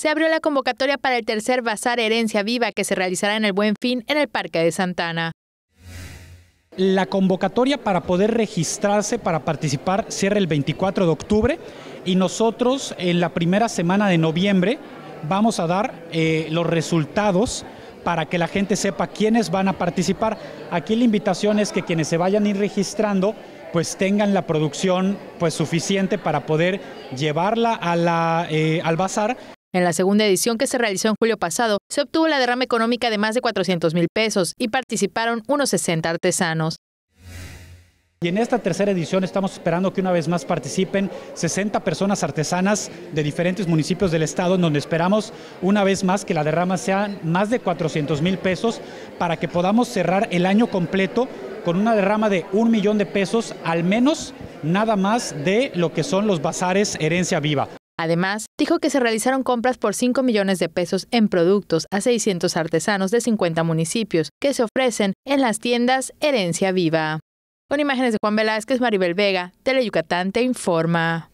se abrió la convocatoria para el tercer Bazar Herencia Viva que se realizará en el Buen Fin en el Parque de Santana. La convocatoria para poder registrarse, para participar, cierra el 24 de octubre y nosotros en la primera semana de noviembre vamos a dar eh, los resultados para que la gente sepa quiénes van a participar. Aquí la invitación es que quienes se vayan ir registrando pues tengan la producción pues suficiente para poder llevarla a eh, al bazar en la segunda edición que se realizó en julio pasado, se obtuvo la derrama económica de más de 400 mil pesos y participaron unos 60 artesanos. Y en esta tercera edición estamos esperando que una vez más participen 60 personas artesanas de diferentes municipios del estado, en donde esperamos una vez más que la derrama sea más de 400 mil pesos para que podamos cerrar el año completo con una derrama de un millón de pesos al menos nada más de lo que son los bazares herencia viva. Además, dijo que se realizaron compras por 5 millones de pesos en productos a 600 artesanos de 50 municipios que se ofrecen en las tiendas Herencia Viva. Con imágenes de Juan Velázquez, Maribel Vega, TeleYucatán te informa.